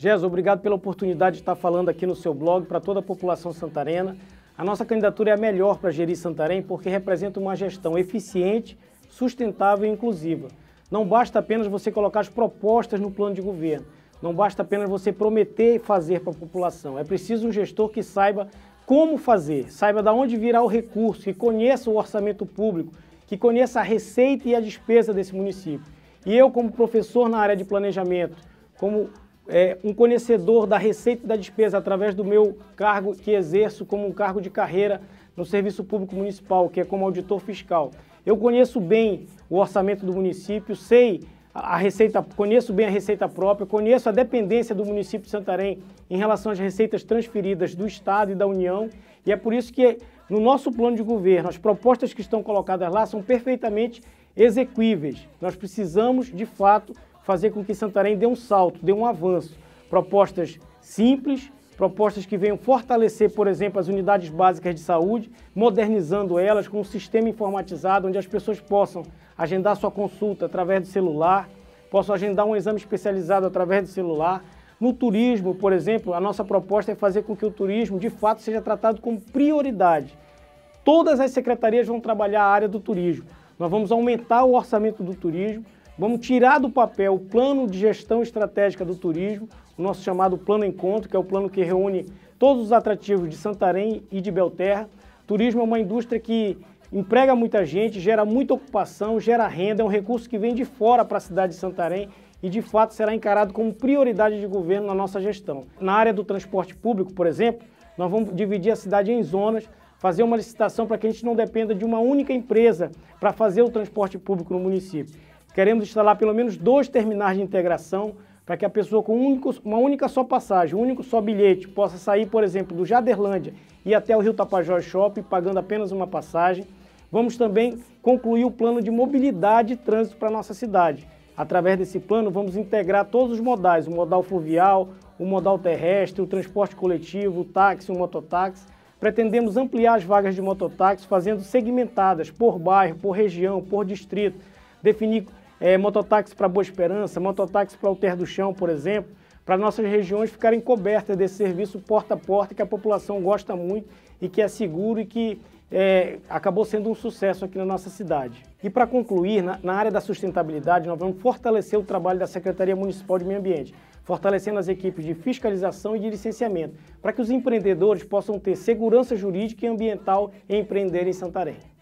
Gés, obrigado pela oportunidade de estar falando aqui no seu blog para toda a população santarena. A nossa candidatura é a melhor para gerir Santarém porque representa uma gestão eficiente, sustentável e inclusiva. Não basta apenas você colocar as propostas no plano de governo. Não basta apenas você prometer e fazer para a população. É preciso um gestor que saiba como fazer, saiba de onde virá o recurso, que conheça o orçamento público, que conheça a receita e a despesa desse município. E eu, como professor na área de planejamento, como é, um conhecedor da receita e da despesa através do meu cargo que exerço como um cargo de carreira no Serviço Público Municipal, que é como auditor fiscal. Eu conheço bem o orçamento do município, sei a receita, conheço bem a receita própria, conheço a dependência do município de Santarém em relação às receitas transferidas do Estado e da União, e é por isso que no nosso plano de governo, as propostas que estão colocadas lá são perfeitamente exequíveis. Nós precisamos, de fato, fazer com que Santarém dê um salto, dê um avanço. Propostas simples, propostas que venham fortalecer, por exemplo, as unidades básicas de saúde, modernizando elas com um sistema informatizado onde as pessoas possam agendar sua consulta através do celular, possam agendar um exame especializado através do celular. No turismo, por exemplo, a nossa proposta é fazer com que o turismo de fato seja tratado como prioridade. Todas as secretarias vão trabalhar a área do turismo. Nós vamos aumentar o orçamento do turismo, Vamos tirar do papel o plano de gestão estratégica do turismo, o nosso chamado Plano Encontro, que é o plano que reúne todos os atrativos de Santarém e de Belterra. Turismo é uma indústria que emprega muita gente, gera muita ocupação, gera renda, é um recurso que vem de fora para a cidade de Santarém e de fato será encarado como prioridade de governo na nossa gestão. Na área do transporte público, por exemplo, nós vamos dividir a cidade em zonas, fazer uma licitação para que a gente não dependa de uma única empresa para fazer o transporte público no município. Queremos instalar pelo menos dois terminais de integração para que a pessoa com um único, uma única só passagem, um único só bilhete, possa sair, por exemplo, do Jaderlândia e até o Rio Tapajós Shopping, pagando apenas uma passagem. Vamos também concluir o plano de mobilidade e trânsito para a nossa cidade. Através desse plano, vamos integrar todos os modais, o modal fluvial, o modal terrestre, o transporte coletivo, o táxi, o mototáxi. Pretendemos ampliar as vagas de mototáxi, fazendo segmentadas por bairro, por região, por distrito, definir é, mototáxi para Boa Esperança, mototáxi para Alter do Chão, por exemplo, para nossas regiões ficarem cobertas desse serviço porta a porta que a população gosta muito e que é seguro e que é, acabou sendo um sucesso aqui na nossa cidade. E para concluir, na, na, área da sustentabilidade, nós vamos fortalecer o trabalho da Secretaria Municipal de Meio Ambiente, fortalecendo as equipes de fiscalização e de licenciamento, para que os empreendedores possam ter segurança jurídica e ambiental em empreender em Santarém.